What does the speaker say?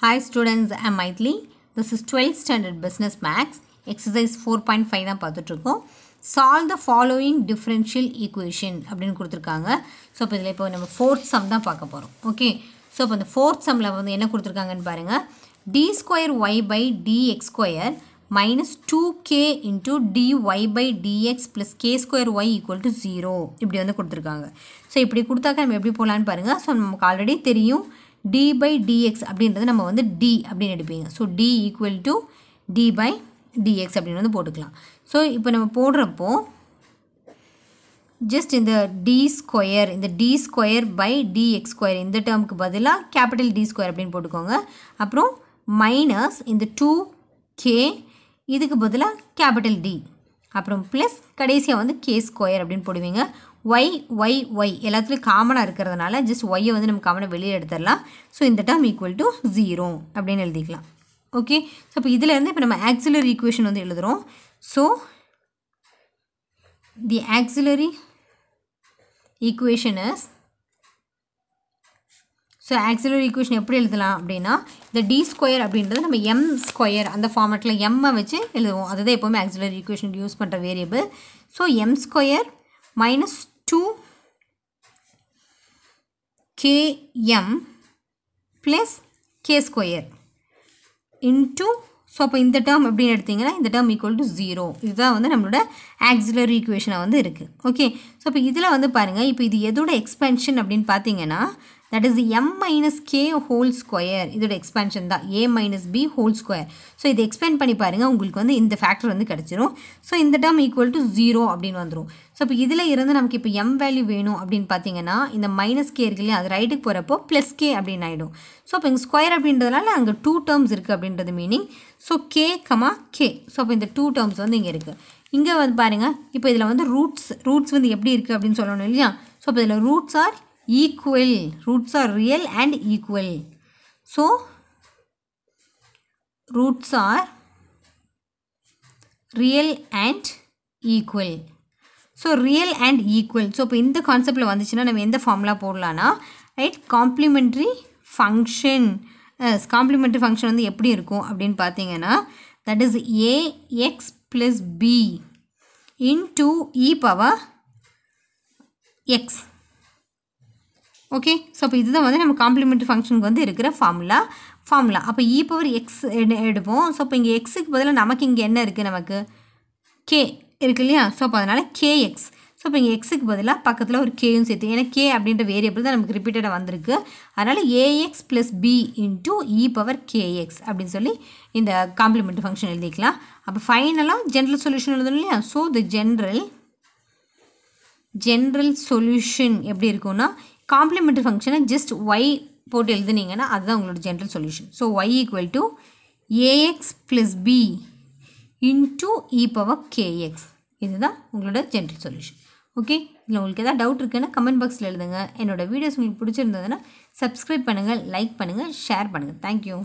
hi students I Maithili this is twelfth standard business maths exercise four point five தான் பார்த்துட்ருக்கோம் solve the following differential equation அப்படின்னு கொடுத்துருக்காங்க so இப்போ இதில் இப்போ நம்ம ஃபோர்த் சம் தான் பார்க்க போகிறோம் ஓகே ஸோ இப்போ அந்த ஃபோர்த் சம்மில் வந்து என்ன கொடுத்துருக்காங்கன்னு பாருங்கள் D square Y by dx square minus two K D Y by dx plus K square Y equal to zero இப்படி வந்து கொடுத்துருக்காங்க ஸோ இப்படி கொடுத்தாக்க நம்ம எப்படி போகலான்னு பாருங்கள் ஸோ நமக்கு ஆல்ரெடி தெரியும் டி பை டிஎக்ஸ் அப்படின்றது நம்ம வந்து டி அப்படின்னு எடுப்பீங்க so D equal to D by dx அப்படின்னு வந்து போட்டுக்கலாம் ஸோ இப்போ நம்ம போடுறப்போ ஜஸ்ட் இந்த டி ஸ்கொயர் இந்த D square by dx square இந்த டேர்முக்கு பதிலாக கேபிட்டல் டி ஸ்கொயர் அப்படின்னு போட்டுக்கோங்க அப்புறம் மைனஸ் இந்த டூ கே இதுக்கு பதிலாக கேபிட்டல் டி அப்புறம் ப்ளஸ் கடைசியாக வந்து கே ஸ்கொயர் அப்படின்னு போடுவீங்க ஒய் ஒய் ஒய் எல்லாத்துலேயும் காமனாக இருக்கிறதுனால ஜஸ்ட் ஒய்யை வந்து நம்ம காமனாக வெளியே எடுத்துடலாம் ஸோ இந்த டேம் ஈக்குவல் டு ஜீரோ அப்படின்னு எழுதிக்கலாம் ஓகே ஸோ இப்போ இதிலேருந்து இப்போ நம்ம ஆக்சிலரி ஈக்குவேஷன் வந்து எழுதுகிறோம் so the auxiliary equation is so auxiliary equation எப்படி எழுதலாம் அப்படின்னா இந்த டி ஸ்கொயர் அப்படின்றது நம்ம எம் ஸ்கொயர் அந்த ஃபார்மேட்டில் எம்மை வச்சு எழுதுவோம் அதுதான் எப்போவுமே ஆக்சிலரி ஈக்குவேஷன் யூஸ் பண்ணுற variable so M square minus two K M plus K square into so அப்போ இந்த டேர்ம் எப்படின்னு எடுத்திங்கன்னா இந்த டேர்ம் ஈக்குவல் டு ஜீரோ இதுதான் வந்து நம்மளோட ஆக்சிலரி ஈக்குவேஷனாக வந்து இருக்குது ஓகே ஸோ இப்போ இதில் வந்து பாருங்கள் இப்போ இது எதோட எக்ஸ்பென்ஷன் அப்படின்னு பார்த்தீங்கன்னா that is M minus K whole square இதோட எக்ஸ்பென்ஷன் தான் A minus B whole square so இதை எக்ஸ்பேண்ட் பண்ணி பாருங்கள் உங்களுக்கு வந்து இந்த ஃபேக்டர் வந்து கிடச்சிரும் ஸோ இந்த டேம் ஈக்குவல் டு ஜீரோ அப்படின்னு வந்துடும் ஸோ இப்போ இதில் இருந்து நமக்கு இப்போ எம் வேல்யூ வேணும் அப்படின்னு பார்த்தீங்கன்னா இந்த மைனஸ் கே இருக்கு இல்லையா அது ரைட்டுக்கு போகிறப்போ ப்ளஸ் கே அப்படின்னு ஆகிடும் ஸோ இப்போ இங்கே ஸ்கொயர் அப்படின்றதுனால அங்கே டூ டேர்ம்ஸ் இருக்குது அப்படின்றது meaning so K comma K so அப்போ இந்த டூ டேர்ம்ஸ் வந்து இங்கே இருக்குது இங்கே வந்து பாருங்கள் இப்போ இதில் வந்து ரூட்ஸ் ரூட்ஸ் வந்து எப்படி இருக்குது அப்படின்னு சொல்லணும் இல்லையா ஸோ இப்போ இதில் roots are equal roots are real and equal so roots are real and equal so real and equal so இப்போ இந்த கான்செப்டில் வந்துச்சுன்னா நம்ம எந்த ஃபார்முலா போடலான்னா right complementary function complementary function வந்து எப்படி இருக்கும் அப்படின்னு பார்த்தீங்கன்னா that is A X plus B into E power X okay so அப்போ இதுதான் வந்து நம்ம காம்ப்ளிமெண்ட்ரி ஃபங்க்ஷனுக்கு வந்து இருக்கிற ஃபார்முலா ஃபார்முலா அப்போ இ பவர் எக்ஸ் எடுப்போம் ஸோ அப்போ இங்கே எக்ஸுக்கு பதிலாக நமக்கு இங்கே என்ன இருக்குது நமக்கு கே இருக்கு இல்லையா ஸோ அப்போ அதனால் கே எக்ஸ் ஸோ இப்போ இங்கே எக்ஸுக்கு பதிலாக பக்கத்தில் ஒரு கேயும் சேர்த்து ஏன்னா கே அப்படின்ற வேரியபிள் தான் நமக்கு ரிப்பீட்டடாக வந்திருக்கு அதனால் AX plus B into E power KX அப்படின்னு சொல்லி இந்த காம்ப்ளிமெண்ட் ஃபங்க்ஷன் எழுதிக்கலாம் அப்போ ஃபைனலாக ஜென்ரல் சொல்யூஷன் எழுதணும் இல்லையா so the general general solution எப்படி இருக்கும்னா காம்ப்ளிமெண்ட்ரி ஃபங்க்ஷனை ஜஸ்ட் ஒய் போட்டு எழுதுனீங்கன்னா அதுதான் உங்களோட general solution so Y equal to AX plus B into E power KX இதுதான் உங்களோட ஜென்ரல் சொல்யூஷன் ஓகே இதில் உங்களுக்கு எதாவது டவுட் இருக்குன்னா கமெண்ட் பாக்ஸில் எழுதுங்க என்னோடய வீடியோஸ் உங்களுக்கு பிடிச்சிருந்ததுன்னா சப்ஸ்கிரைப் பண்ணுங்கள் லைக் பண்ணுங்கள் ஷேர் பண்ணுங்கள் தேங்க்யூ